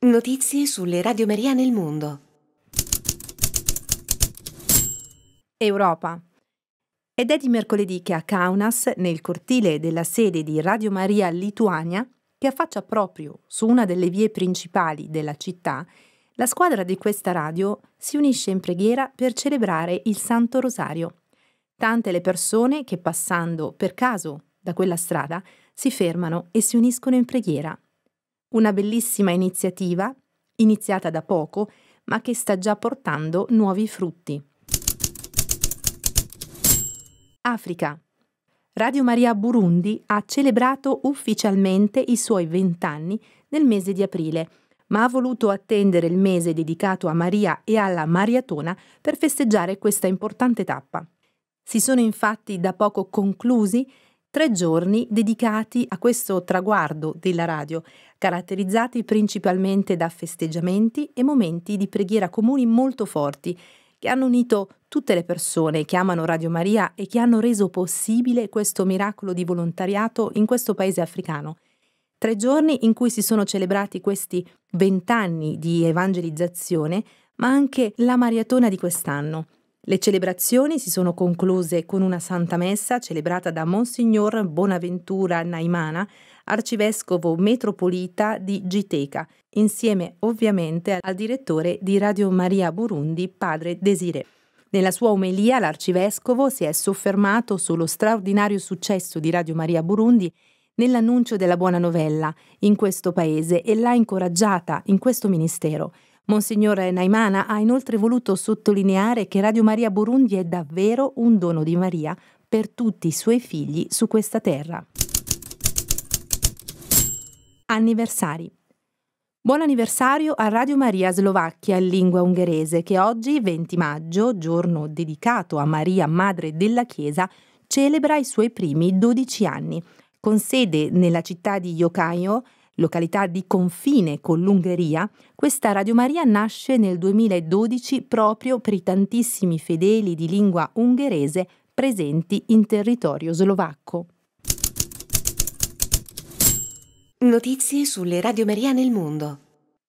Notizie sulle Radio Maria nel mondo. Europa. Ed è di mercoledì che a Kaunas, nel cortile della sede di Radio Maria Lituania, che affaccia proprio su una delle vie principali della città, la squadra di questa radio si unisce in preghiera per celebrare il Santo Rosario. Tante le persone che passando per caso da quella strada si fermano e si uniscono in preghiera una bellissima iniziativa, iniziata da poco, ma che sta già portando nuovi frutti. Africa. Radio Maria Burundi ha celebrato ufficialmente i suoi vent'anni nel mese di aprile, ma ha voluto attendere il mese dedicato a Maria e alla Mariatona per festeggiare questa importante tappa. Si sono infatti da poco conclusi tre giorni dedicati a questo traguardo della radio, caratterizzati principalmente da festeggiamenti e momenti di preghiera comuni molto forti, che hanno unito tutte le persone che amano Radio Maria e che hanno reso possibile questo miracolo di volontariato in questo paese africano. Tre giorni in cui si sono celebrati questi vent'anni di evangelizzazione, ma anche la maratona di quest'anno, le celebrazioni si sono concluse con una santa messa celebrata da Monsignor Bonaventura Naimana, arcivescovo metropolita di Giteca, insieme ovviamente al direttore di Radio Maria Burundi, padre Desiré. Nella sua omelia l'arcivescovo si è soffermato sullo straordinario successo di Radio Maria Burundi nell'annuncio della buona novella in questo paese e l'ha incoraggiata in questo ministero. Monsignor Naimana ha inoltre voluto sottolineare che Radio Maria Burundi è davvero un dono di Maria per tutti i suoi figli su questa terra. Anniversari. Buon anniversario a Radio Maria Slovacchia in lingua ungherese che oggi, 20 maggio, giorno dedicato a Maria Madre della Chiesa, celebra i suoi primi 12 anni, con sede nella città di Yokaio località di confine con l'Ungheria, questa Radio Maria nasce nel 2012 proprio per i tantissimi fedeli di lingua ungherese presenti in territorio slovacco. Notizie sulle Radio Maria nel mondo.